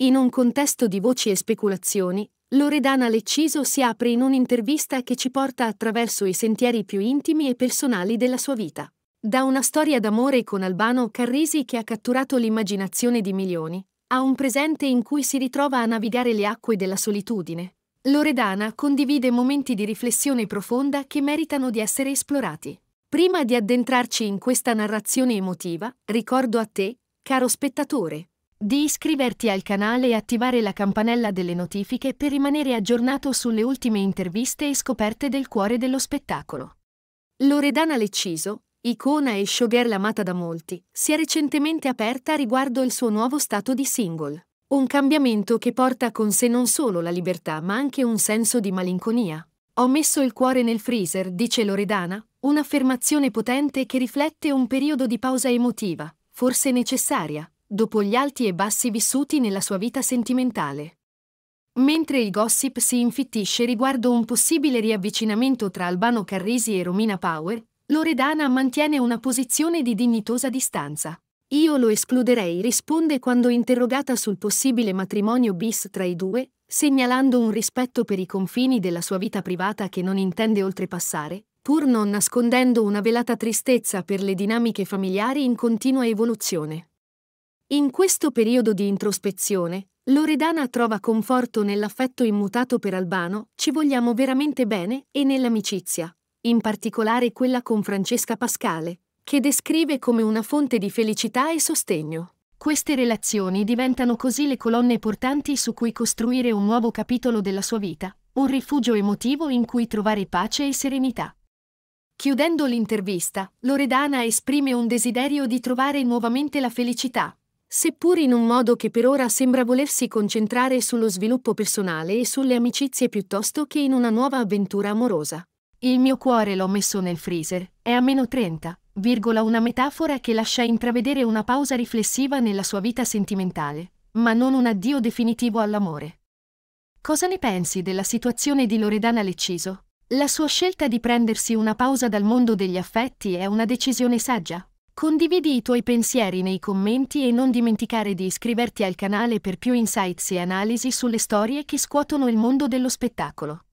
In un contesto di voci e speculazioni, Loredana Lecciso si apre in un'intervista che ci porta attraverso i sentieri più intimi e personali della sua vita. Da una storia d'amore con Albano Carrisi che ha catturato l'immaginazione di milioni, a un presente in cui si ritrova a navigare le acque della solitudine, Loredana condivide momenti di riflessione profonda che meritano di essere esplorati. Prima di addentrarci in questa narrazione emotiva, ricordo a te, caro spettatore, di iscriverti al canale e attivare la campanella delle notifiche per rimanere aggiornato sulle ultime interviste e scoperte del cuore dello spettacolo. Loredana Lecciso, icona e showgirl amata da molti, si è recentemente aperta riguardo il suo nuovo stato di single. Un cambiamento che porta con sé non solo la libertà ma anche un senso di malinconia. Ho messo il cuore nel freezer, dice Loredana, un'affermazione potente che riflette un periodo di pausa emotiva, forse necessaria, dopo gli alti e bassi vissuti nella sua vita sentimentale. Mentre il gossip si infittisce riguardo un possibile riavvicinamento tra Albano Carrisi e Romina Power, Loredana mantiene una posizione di dignitosa distanza. Io lo escluderei, risponde quando interrogata sul possibile matrimonio bis tra i due, segnalando un rispetto per i confini della sua vita privata che non intende oltrepassare, pur non nascondendo una velata tristezza per le dinamiche familiari in continua evoluzione. In questo periodo di introspezione, Loredana trova conforto nell'affetto immutato per Albano, ci vogliamo veramente bene, e nell'amicizia, in particolare quella con Francesca Pascale, che descrive come una fonte di felicità e sostegno. Queste relazioni diventano così le colonne portanti su cui costruire un nuovo capitolo della sua vita, un rifugio emotivo in cui trovare pace e serenità. Chiudendo l'intervista, Loredana esprime un desiderio di trovare nuovamente la felicità, seppur in un modo che per ora sembra volersi concentrare sullo sviluppo personale e sulle amicizie piuttosto che in una nuova avventura amorosa. Il mio cuore l'ho messo nel freezer, è a meno 30, virgola una metafora che lascia intravedere una pausa riflessiva nella sua vita sentimentale, ma non un addio definitivo all'amore. Cosa ne pensi della situazione di Loredana Lecciso? La sua scelta di prendersi una pausa dal mondo degli affetti è una decisione saggia? Condividi i tuoi pensieri nei commenti e non dimenticare di iscriverti al canale per più insights e analisi sulle storie che scuotono il mondo dello spettacolo.